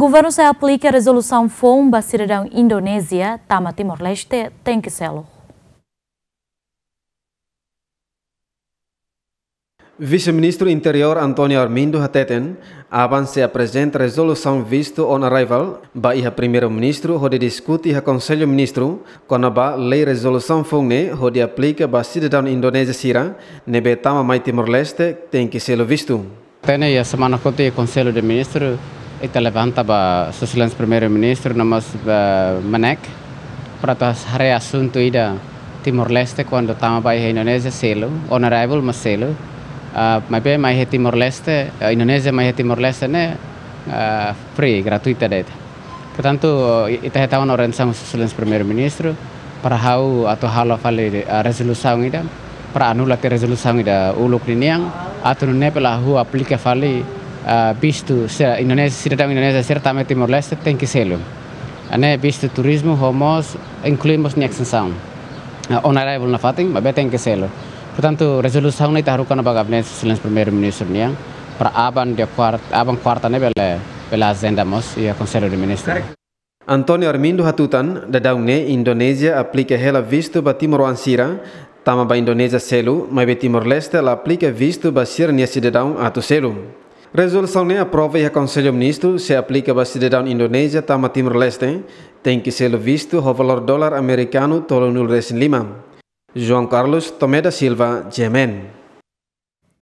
Governo se aplica a resolução FOM para cidadão Indonésia, Tama Timor-Leste, tem que selo. Vice-ministro Interior António Armindo Hateten avança a presente resolução visto on arrival ba iha primeiro-ministro onde discute a conselho-ministro kona ba lei resolução fungne hode aplica ba cidadão Indonésia sira nebe tama mai Timor-Leste tem que selo visto. Tene ia semana o conselho de ministro Ita e tala banta ba Sosilands Premier Minister namas ba manek prata hare asunto ida Timor Leste quando tama ba Indonesia selo honorable maselo uh, ah, mai be mai Timor Leste uh, Indonesia mai Timor Leste ne uh, free gratuita det portanto ita heta orang sang Sosilands Premier Minister para hau atau halo fale uh, resolução ida para anula te resolução ida uluk niniang atau ne pela hu aplika fale bistu ah, se Indonesia sirtam Indonesia sirtam Timor Leste ten kiselum ane bistu turismo homos incluímos nexen sound honorable ah, na fatin babe ten kiselo portanto resolução ne tarukan bagab ne silêncio primeiro ministro niang para aban de quarta aban quarta ne bele bela agenda mos ia conselho de ministro Antônio Armindo Hatutan, da ne Indonesia aplica hela visto ba Timor Ansira, tama ba Indonesia selo, mas ba Timor Leste la aplica visto ba Sirnia Sidedaun ato selo. Resolução aprova e a Conselho Ministro se aplica para cidadão Indonésia tama Timor-Leste, tem que ser visto o valor dólar americano tolo nul lima. João Carlos Tomé da Silva, Gemen.